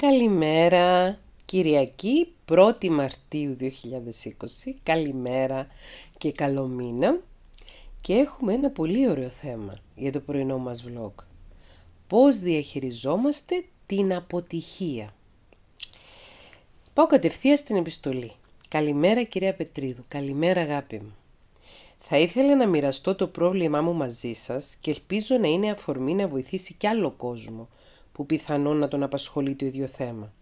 Καλημέρα, Κυριακή 1η Μαρτίου 2020, καλημέρα και καλό μήνα και έχουμε ένα πολύ ωραίο θέμα για το πρωινό μας vlog. Πώς διαχειριζόμαστε την αποτυχία. Πάω κατευθείαν στην επιστολή. Καλημέρα κυρία Πετρίδου, καλημέρα αγάπη μου. Θα ήθελα να μοιραστώ το πρόβλημά μου μαζί σας και ελπίζω να είναι αφορμή να βοηθήσει κι άλλο κόσμο που πιθανόν να τον απασχολεί το ίδιο θέμα.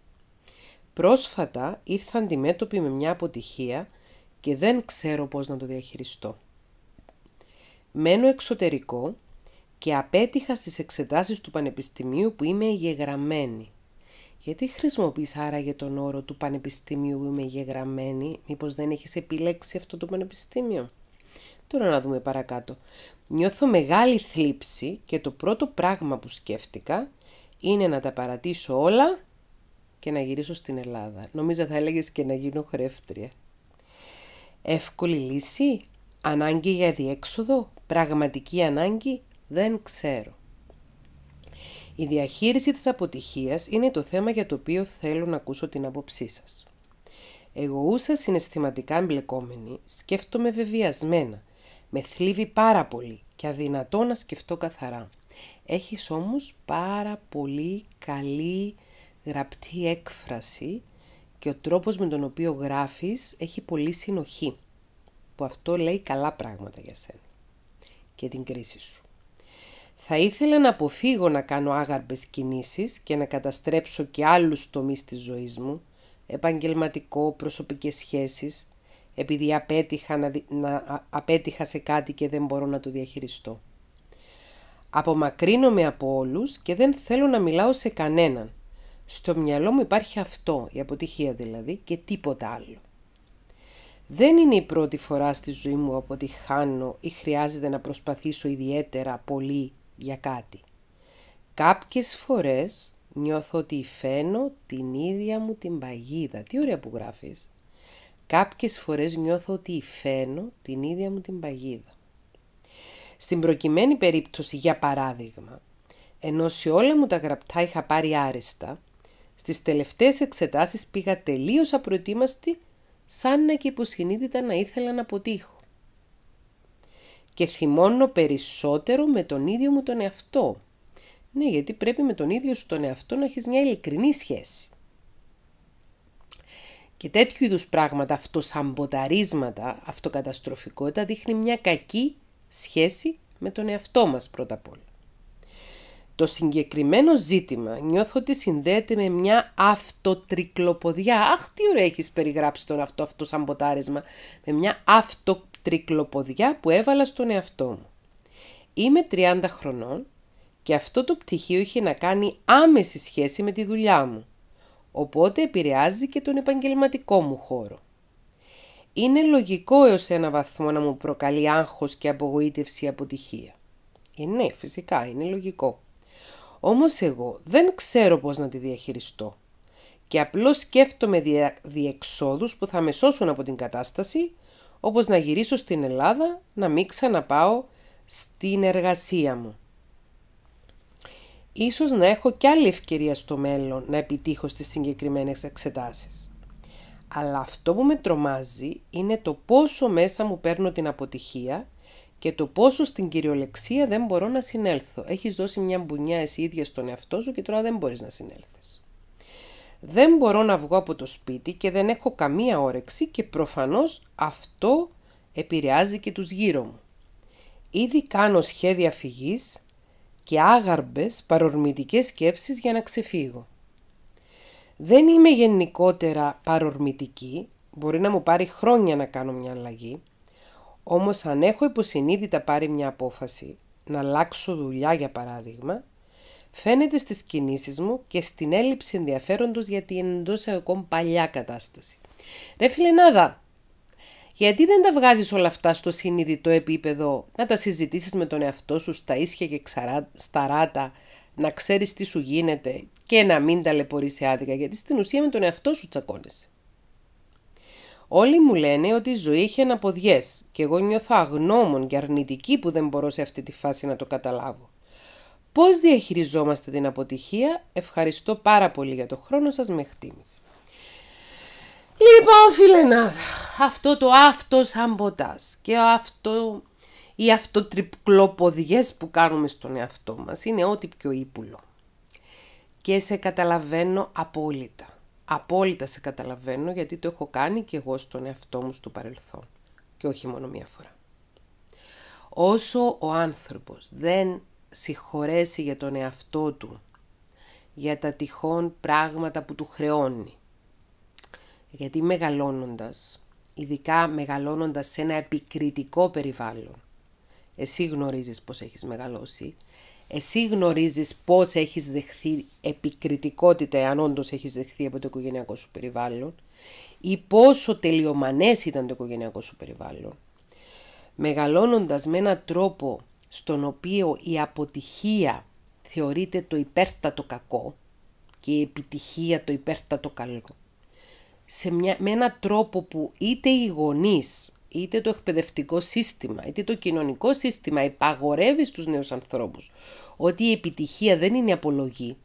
Πρόσφατα ήρθα αντιμέτωπη με μια αποτυχία και δεν ξέρω πώς να το διαχειριστώ. Μένω εξωτερικό και απέτυχα στις εξετάσεις του Πανεπιστημίου που είμαι εγγεγραμμένη. Γιατί χρησιμοποιείς άραγε τον όρο του Πανεπιστημίου που είμαι εγγεγραμμένη, μήπως δεν έχεις επιλέξει αυτό το Πανεπιστήμιο. Τώρα να δούμε παρακάτω. Νιώθω μεγάλη θλίψη και το πρώτο πράγμα που σκέφτηκα είναι να τα παρατήσω όλα και να γυρίσω στην Ελλάδα. Νομίζω θα έλεγες και να γίνω χρεύτρια. Εύκολη λύση, ανάγκη για διέξοδο, πραγματική ανάγκη, δεν ξέρω. Η διαχείριση της αποτυχίας είναι το θέμα για το οποίο θέλω να ακούσω την άποψή σας. ούσα συναισθηματικά εμπλεκόμενη, σκέφτομαι βεβαιασμένα, με θλίβει πάρα πολύ και αδυνατό να σκεφτώ καθαρά. Έχεις όμως πάρα πολύ καλή γραπτή έκφραση και ο τρόπος με τον οποίο γράφεις έχει πολύ συνοχή, που αυτό λέει καλά πράγματα για σένα και την κρίση σου. Θα ήθελα να αποφύγω να κάνω άγαρπες κινήσεις και να καταστρέψω και άλλους τομείς της ζωής μου, επαγγελματικό, προσωπικές σχέσεις, επειδή απέτυχα, να, να, απέτυχα σε κάτι και δεν μπορώ να το διαχειριστώ. Απομακρύνομαι από όλους και δεν θέλω να μιλάω σε κανέναν. Στο μυαλό μου υπάρχει αυτό, η αποτυχία δηλαδή, και τίποτα άλλο. Δεν είναι η πρώτη φορά στη ζωή μου αποτυχάνω ή χρειάζεται να προσπαθήσω ιδιαίτερα πολύ για κάτι. Κάποιες φορές νιώθω ότι φαίνω την ίδια μου την παγίδα. Τι ωραία που γράφεις. Κάποιες φορές νιώθω ότι φαίνω την ίδια μου την παγίδα. Στην προκειμένη περίπτωση, για παράδειγμα, ενώ σε όλα μου τα γραπτά είχα πάρει άριστα, στις τελευταίες εξετάσεις πήγα τελείως απροετοίμαστη, σαν να και υποσυνείδητα να ήθελα να αποτύχω. Και θυμώνω περισσότερο με τον ίδιο μου τον εαυτό. Ναι, γιατί πρέπει με τον ίδιο σου τον εαυτό να έχεις μια ειλικρινή σχέση. Και τέτοιου είδους πράγματα, αυτοσαμποταρίσματα, αυτοκαταστροφικότητα, δείχνει μια κακή σχέση με τον εαυτό μας πρώτα απ' όλα. Το συγκεκριμένο ζήτημα νιώθω ότι συνδέεται με μια αυτοτρικλοποδιά. Αχ, τι ωραία έχεις περιγράψει τον αυτό, αυτό σαν Με μια αυτοτρικλοποδιά που έβαλα στον εαυτό μου. Είμαι 30 χρονών και αυτό το πτυχίο είχε να κάνει άμεση σχέση με τη δουλειά μου. Οπότε επηρεάζει και τον επαγγελματικό μου χώρο είναι λογικό έως ένα βαθμό να μου προκαλεί άγχος και απογοήτευση αποτυχία. Ε, ναι, φυσικά, είναι λογικό. Όμως εγώ δεν ξέρω πώς να τη διαχειριστώ και απλώς σκέφτομαι διεξόδους που θα με σώσουν από την κατάσταση, όπως να γυρίσω στην Ελλάδα να μην ξαναπάω στην εργασία μου. Ίσως να έχω κι άλλη ευκαιρία στο μέλλον να επιτύχω στις συγκεκριμένες εξετάσεις. Αλλά αυτό που με τρομάζει είναι το πόσο μέσα μου παίρνω την αποτυχία και το πόσο στην κυριολεξία δεν μπορώ να συνέλθω. Έχεις δώσει μια μπουνιά εσύ ίδια στον εαυτό σου και τώρα δεν μπορείς να συνέλθεις. Δεν μπορώ να βγω από το σπίτι και δεν έχω καμία όρεξη και προφανώς αυτό επηρεάζει και τους γύρω μου. Ήδη κάνω σχέδια φυγής και άγαρμπες παρορμητικές σκέψεις για να ξεφύγω. Δεν είμαι γενικότερα παρορμητική, μπορεί να μου πάρει χρόνια να κάνω μια αλλαγή, όμως αν έχω υποσυνείδητα πάρει μια απόφαση, να αλλάξω δουλειά για παράδειγμα, φαίνεται στις κινήσεις μου και στην έλλειψη ενδιαφέροντος γιατί την εντός ακόμα παλιά κατάσταση. Ρε φιλενάδα, γιατί δεν τα βγάζεις όλα αυτά στο συνειδητό επίπεδο, να τα συζητήσεις με τον εαυτό σου στα ίσια και στα να ξέρεις τι σου γίνεται και να μην ταλαιπωρήσει άδικα, γιατί στην ουσία με τον εαυτό σου τσακώνεσαι. Όλοι μου λένε ότι η ζωή έχει αναποδιές και εγώ νιώθω αγνώμων και αρνητική που δεν μπορώ σε αυτή τη φάση να το καταλάβω. Πώς διαχειριζόμαστε την αποτυχία, ευχαριστώ πάρα πολύ για το χρόνο σας με χτίμηση. Λοιπόν φίλε αυτό το αυτό και αυτό οι αυτοτριπλοποδιές που κάνουμε στον εαυτό μας είναι ό,τι πιο ύπουλο και σε καταλαβαίνω απόλυτα. Απόλυτα σε καταλαβαίνω γιατί το έχω κάνει και εγώ στον εαυτό μου στο παρελθόν και όχι μόνο μία φορά. Όσο ο άνθρωπος δεν συγχωρέσει για τον εαυτό του για τα τυχόν πράγματα που του χρεώνει. Γιατί μεγαλώνοντας, ειδικά μεγαλώνοντας σε ένα επικριτικό περιβάλλον, εσύ γνωρίζεις πως έχεις μεγαλώσει, εσύ γνωρίζεις πώς έχεις δεχθεί επικριτικότητα, εάν όντως έχεις δεχθεί από το οικογενειακό σου περιβάλλον, ή πόσο τελειομανές ήταν το οικογενειακό σου περιβάλλον. Μεγαλώνοντας με έναν τρόπο στον οποίο η αποτυχία θεωρείται το υπέρτατο κακό και η επιτυχία το υπέρτατο καλό, σε μια, με έναν τρόπο που είτε οι γονείς είτε το εκπαιδευτικό σύστημα, είτε το κοινωνικό σύστημα υπαγορεύει στους νέους ανθρώπους ότι η επιτυχία δεν είναι απολογή.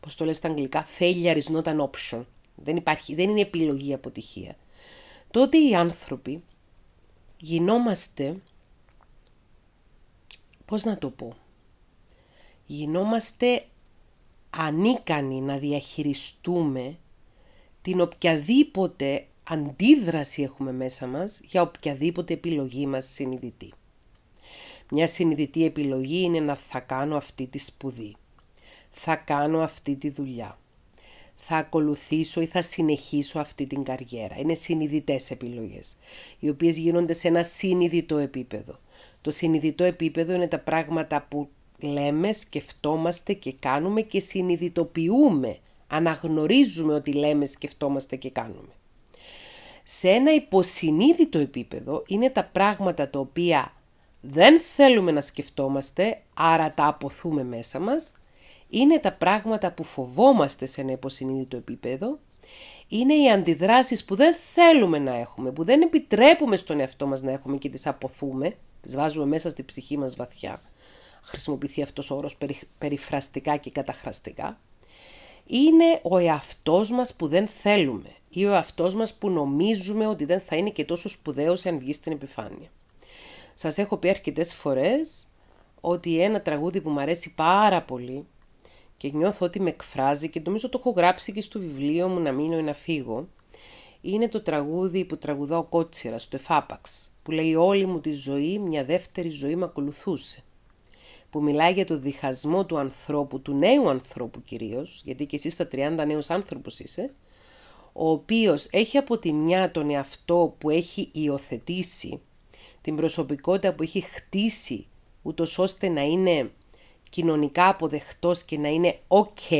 Πώς το λέει στα αγγλικά, failure is not an option. Δεν, υπάρχει, δεν είναι επιλογή αποτυχία. Τότε οι άνθρωποι γινόμαστε, πώς να το πω, γινόμαστε ανίκανοι να διαχειριστούμε την οποιαδήποτε αντίδραση έχουμε μέσα μας για οποιαδήποτε επιλογή μας συνειδητή. Μια συνειδητή επιλογή είναι να θα κάνω αυτή τη σπουδή. Θα κάνω αυτή τη δουλειά. Θα ακολουθήσω ή θα συνεχίσω αυτή την καριέρα. Είναι συνειδητές επιλογές, οι οποίες γίνονται σε ένα συνειδητό επίπεδο. Το συνειδητό επίπεδο είναι τα πράγματα που λέμε, σκεφτόμαστε και κάνουμε και συνειδητοποιούμε. Αναγνωρίζουμε ότι λέμε, σκεφτόμαστε και κάνουμε σε ένα υποσυνείδητο επίπεδο είναι τα πράγματα τα οποία δεν θέλουμε να σκεφτόμαστε, άρα τα αποθούμε μέσα μας, είναι τα πράγματα που φοβόμαστε σε ένα υποσυνείδητο επίπεδο, είναι οι αντιδράσεις που δεν θέλουμε να έχουμε, που δεν επιτρέπουμε στον εαυτό μας να έχουμε και τις αποθούμε, τις βάζουμε μέσα στη ψυχή μας βαθιά. Χρησιμοποιηθεί αυτός ο όρος περιφραστικά και καταχραστικά. Είναι ο εαυτός μας που δεν θέλουμε ή ο αυτός μας που νομίζουμε ότι δεν θα είναι και τόσο σπουδαίος αν βγει στην επιφάνεια. Σας έχω πει αρκετές φορές ότι ένα τραγούδι που μου αρέσει πάρα πολύ και νιώθω ότι με εκφράζει και νομίζω το έχω γράψει και στο βιβλίο μου «Να μείνω ή να φύγω» είναι το τραγούδι που τραγουδά ο Κότσιρας, το «Εφάπαξ» που λέει «Όλη μου τη ζωή μια δεύτερη ζωή με ακολουθούσε» που μιλάει για το διχασμό του ανθρώπου, του νέου ανθρώπου κυρίως, γιατί και εσύ στα 30 νέος άνθρωπος είσαι, ο οποίος έχει από τη μια τον εαυτό που έχει υιοθετήσει, την προσωπικότητα που έχει χτίσει, ούτως ώστε να είναι κοινωνικά αποδεχτός και να είναι ok,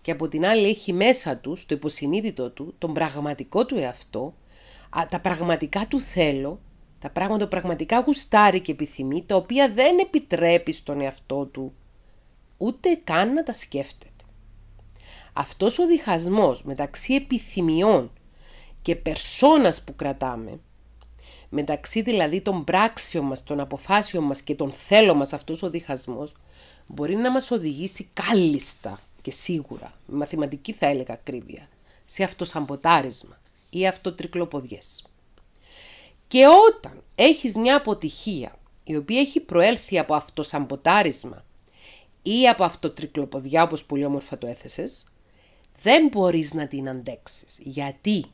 και από την άλλη έχει μέσα του, στο υποσυνείδητο του, τον πραγματικό του εαυτό, τα πραγματικά του θέλω, τα πράγματα που πραγματικά γουστάρει και επιθυμεί, τα οποία δεν επιτρέπει στον εαυτό του ούτε καν να τα σκέφτεται. Αυτός ο διχασμός μεταξύ επιθυμιών και περσόνας που κρατάμε, μεταξύ δηλαδή των πράξεων μας, των αποφάσεων μας και των θέλων μας αυτός ο διχασμός, μπορεί να μας οδηγήσει κάλλιστα και σίγουρα, μαθηματική θα έλεγα ακρίβεια, σε αυτοσαμποτάρισμα ή αυτοτρικλοποδιές. Και όταν έχεις μια αποτυχία η οποία έχει προέλθει από αυτοσαμποτάρισμα ή από αυτοτρικλοποδιά όπως πολύ όμορφα το έθεσες, δεν μπορείς να την αντέξεις. Γιατί?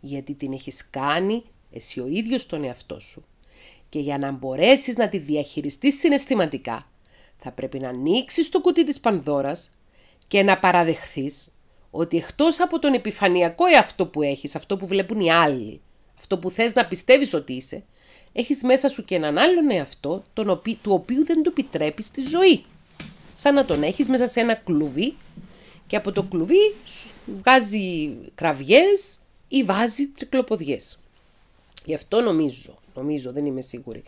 Γιατί την έχεις κάνει εσύ ο ίδιος τον εαυτό σου. Και για να μπορέσεις να τη διαχειριστείς συναισθηματικά, θα πρέπει να ανοίξεις το κουτί της πανδώρας και να παραδεχθείς ότι εκτός από τον επιφανειακό εαυτό που έχεις, αυτό που βλέπουν οι άλλοι, αυτό που θες να πιστεύεις ότι είσαι, έχεις μέσα σου και έναν άλλον εαυτό τον του οποίου δεν του επιτρέπεις τη ζωή. Σαν να τον έχεις μέσα σε ένα κλουβί και από το κλουβί βγάζει κραυγές ή βάζει τρικλοποδιές. Γι' αυτό νομίζω, νομίζω δεν είμαι σίγουρη,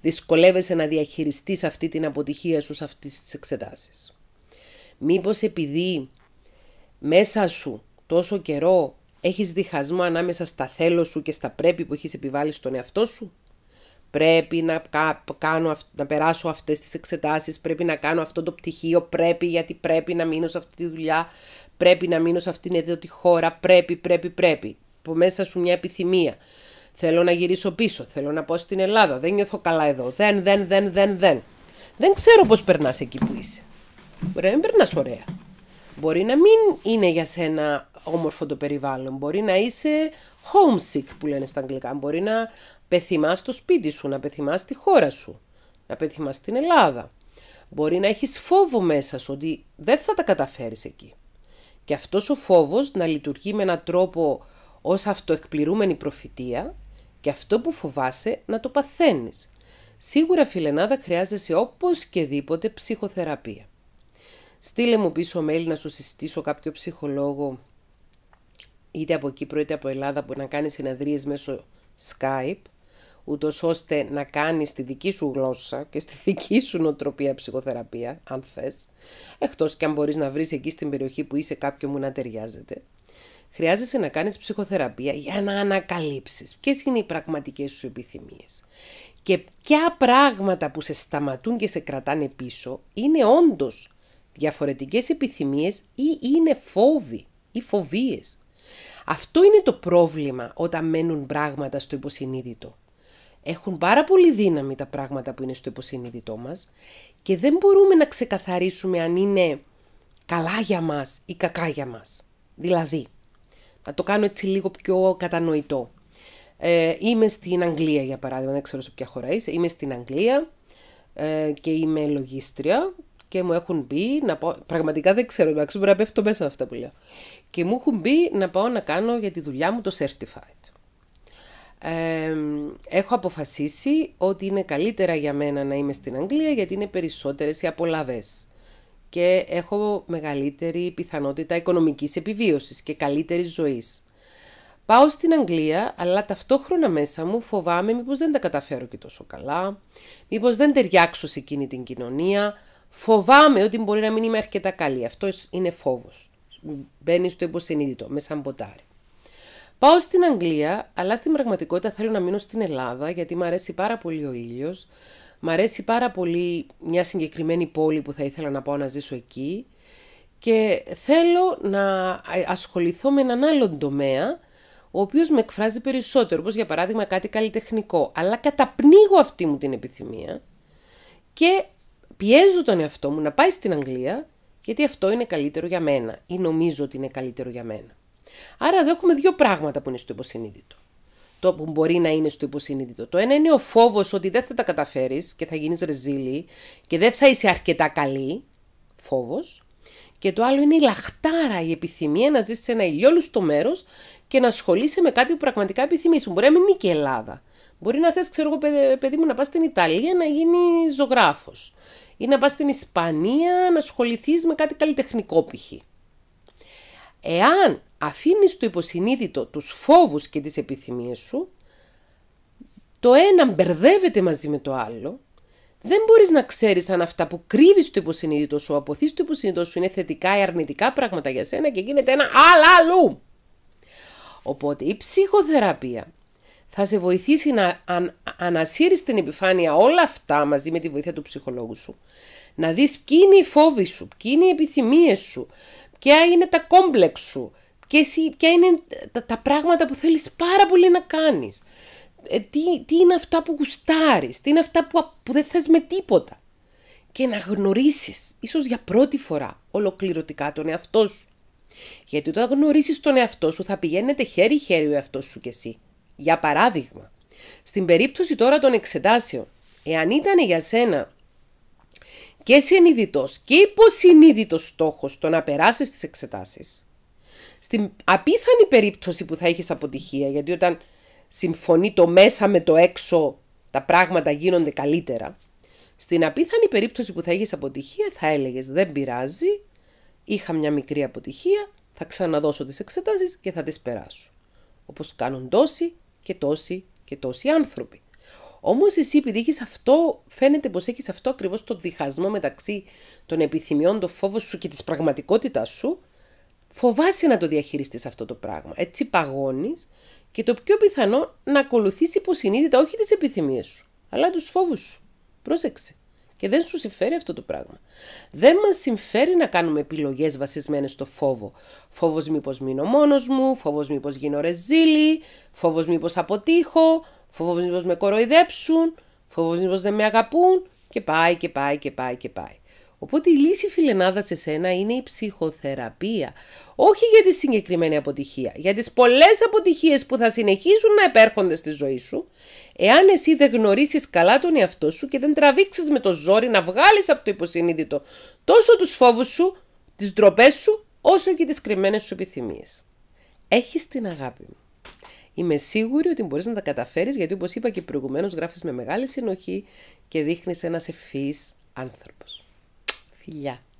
δυσκολεύεσαι να διαχειριστείς αυτή την αποτυχία σου σε αυτές τις εξετάσεις. Μήπως επειδή μέσα σου τόσο καιρό έχεις διχασμό ανάμεσα στα θέλω σου και στα πρέπει που έχεις επιβάλει στον εαυτό σου πρέπει να, κάνω, να περάσω αυτές τις εξετάσεις, πρέπει να κάνω αυτό το πτυχίο, πρέπει γιατί πρέπει να μείνω σε αυτή τη δουλειά, πρέπει να μείνω σε αυτήν εδώ τη χώρα, πρέπει, πρέπει, πρέπει. Που μέσα σου μια επιθυμία. Θέλω να γυρίσω πίσω, θέλω να πάω στην Ελλάδα, δεν νιώθω καλά εδώ, δεν, δεν, δεν, δεν, δεν. Δεν ξέρω πώς περνάς εκεί που είσαι. Μπορεί να μην περνάς ωραία. Μπορεί να μην είναι για σένα όμορφο το περιβάλλον. Μπορεί να είσαι homesick που λένε στα αγγλικά. Μπορεί να πεθυμάς το σπίτι σου, να πεθυμάς τη χώρα σου, να πεθυμάς την Ελλάδα. Μπορεί να έχεις φόβο μέσα σου ότι δεν θα τα καταφέρεις εκεί. Και αυτός ο φόβος να λειτουργεί με έναν τρόπο ως αυτοεκπληρούμενη προφητεία και αυτό που φοβάσαι να το παθαίνεις. Σίγουρα φιλενάδα χρειάζεσαι όπως και δίποτε ψυχοθεραπεία. Στείλε μου πίσω mail να σου συστήσω κάποιο ψυχολόγο είτε από Κύπρο είτε από Ελλάδα που να κάνεις συναδρίες μέσω Skype ούτως ώστε να κάνεις τη δική σου γλώσσα και στη δική σου νοοτροπία ψυχοθεραπεία, αν θες, εκτός και αν μπορείς να βρεις εκεί στην περιοχή που είσαι κάποιο μου να ταιριάζεται. Χρειάζεσαι να κάνεις ψυχοθεραπεία για να ανακαλύψεις ποιες είναι οι πραγματικές σου επιθυμίες. Και ποια πράγματα που σε σταματούν και σε κρατάνε πίσω είναι όντως διαφορετικές επιθυμίες ή είναι φόβοι ή φοβίες αυτό είναι το πρόβλημα όταν μένουν πράγματα στο υποσυνείδητο. Έχουν πάρα πολύ δύναμη τα πράγματα που είναι στο υποσυνείδητό μας και δεν μπορούμε να ξεκαθαρίσουμε αν είναι καλά για μας ή κακά για μας. Δηλαδή, να το κάνω έτσι λίγο πιο κατανοητό. Ε, είμαι στην Αγγλία για παράδειγμα, δεν ξέρω σε ποια χώρα είσαι. Είμαι στην Αγγλία ε, και είμαι λογίστρια και μου έχουν πει να πω, πραγματικά δεν ξέρω, εντάξει, μπορεί να πέφτω μέσα από αυτά που λέω. Και μου έχουν πει να πάω να κάνω για τη δουλειά μου το certified. Ε, έχω αποφασίσει ότι είναι καλύτερα για μένα να είμαι στην Αγγλία γιατί είναι περισσότερες οι απολαβές και έχω μεγαλύτερη πιθανότητα οικονομικής επιβίωσης και καλύτερης ζωής. Πάω στην Αγγλία, αλλά ταυτόχρονα μέσα μου φοβάμαι μήπως δεν τα καταφέρω και τόσο καλά, μήπως δεν ταιριάξω σε εκείνη την κοινωνία, Φοβάμαι ότι μπορεί να μην είμαι αρκετά καλή. Αυτό είναι φόβος. Μπαίνει στο υποσυνείδητο, με σαμποτάρει. Πάω στην Αγγλία, αλλά στην πραγματικότητα θέλω να μείνω στην Ελλάδα γιατί μου αρέσει πάρα πολύ ο ήλιος. Μ' αρέσει πάρα πολύ μια συγκεκριμένη πόλη που θα ήθελα να πάω να ζήσω εκεί και θέλω να ασχοληθώ με έναν άλλον τομέα ο οποίος με εκφράζει περισσότερο, όπως για παράδειγμα κάτι καλλιτεχνικό. Αλλά καταπνίγω αυτή μου την επιθυμία και πιέζω τον εαυτό μου να πάει στην Αγγλία γιατί αυτό είναι καλύτερο για μένα ή νομίζω ότι είναι καλύτερο για μένα. Άρα εδώ έχουμε δύο πράγματα που είναι στο υποσυνείδητο. Το που μπορεί να είναι στο υποσυνείδητο. Το ένα είναι ο φόβος ότι δεν θα τα καταφέρεις και θα γίνεις ρεζίλη και δεν θα είσαι αρκετά καλή. Φόβος. Και το άλλο είναι η λαχτάρα, η επιθυμία να ζήσει σε ένα ηλιόλουστο μέρος και να ασχολείσαι με κάτι που πραγματικά επιθυμείς. Μπορεί να μην είναι και Ελλάδα. Μπορεί να θες, ξέρω εγώ, παιδί μου, να πας στην Ιταλία να γίνει ζωγράφος ή να πας στην Ισπανία να ασχοληθείς με κάτι καλλιτεχνικό π.χ. Εάν αφήνεις το υποσυνείδητο τους φόβους και τις επιθυμίες σου, το ένα μπερδεύεται μαζί με το άλλο, δεν μπορείς να ξέρεις αν αυτά που κρύβεις το υποσυνείδητο σου, αποθείς το υποσυνείδητο σου, είναι θετικά ή αρνητικά πράγματα για σένα και γίνεται ένα άλλα αλλού. Οπότε η ψυχοθεραπεία θα σε βοηθήσει να ανασύρεις την επιφάνεια όλα αυτά μαζί με τη βοήθεια του ψυχολόγου σου. Να δεις ποιοι είναι οι φόβοι σου, ποιοι είναι οι επιθυμίες σου, ποια είναι τα κόμπλεξ σου, ποια, είναι τα, πράγματα που θέλεις πάρα πολύ να κάνεις. Ε, τι, τι, είναι αυτά που γουστάρεις, τι είναι αυτά που, που δεν θες με τίποτα. Και να γνωρίσεις, ίσως για πρώτη φορά, ολοκληρωτικά τον εαυτό σου. Γιατί όταν γνωρίσεις τον εαυτό σου θα πηγαίνετε χέρι-χέρι ο εαυτός σου κι εσύ. Για παράδειγμα, στην περίπτωση τώρα των εξετάσεων, εάν ήταν για σένα και συνειδητός και υποσυνείδητος στόχος το να περάσεις τις εξετάσεις, στην απίθανη περίπτωση που θα έχεις αποτυχία, γιατί όταν συμφωνεί το μέσα με το έξω, τα πράγματα γίνονται καλύτερα. Στην απίθανη περίπτωση που θα έχεις αποτυχία θα έλεγες δεν πειράζει, είχα μια μικρή αποτυχία, θα ξαναδώσω τις εξετάσεις και θα τις περάσω. Όπως κάνουν τόσοι και τόσοι και τόσοι άνθρωποι. Όμως εσύ, επειδή έχεις αυτό, φαίνεται πως έχεις αυτό ακριβώς το διχασμό μεταξύ των επιθυμιών, του φόβου σου και της πραγματικότητα σου, φοβάσαι να το διαχειριστείς αυτό το πράγμα. Έτσι παγώνεις και το πιο πιθανό να ακολουθήσει υποσυνείδητα όχι τις επιθυμίες σου, αλλά τους φόβους σου. Πρόσεξε. Και δεν σου συμφέρει αυτό το πράγμα. Δεν μας συμφέρει να κάνουμε επιλογές βασισμένες στο φόβο. Φόβος μήπως μείνω μόνος μου, φόβος μήπως γίνω ρεζίλη, φόβος μήπως αποτύχω, φόβος μήπως με κοροϊδέψουν, φόβος μήπως δεν με αγαπούν και πάει και πάει και πάει και πάει. Οπότε η λύση φιλενάδα σε σένα είναι η ψυχοθεραπεία. Όχι για τη συγκεκριμένη αποτυχία, για τις πολλές αποτυχίες που θα συνεχίσουν να επέρχονται στη ζωή σου, εάν εσύ δεν γνωρίσεις καλά τον εαυτό σου και δεν τραβήξεις με το ζόρι να βγάλεις από το υποσυνείδητο τόσο τους φόβους σου, τις ντροπές σου, όσο και τις κρυμμένες σου επιθυμίες. Έχεις την αγάπη μου. Είμαι σίγουρη ότι μπορείς να τα καταφέρεις γιατί όπως είπα και προηγουμένως γράφεις με μεγάλη συνοχή και δείχνεις ένας ευφύης άνθρωπος. il y a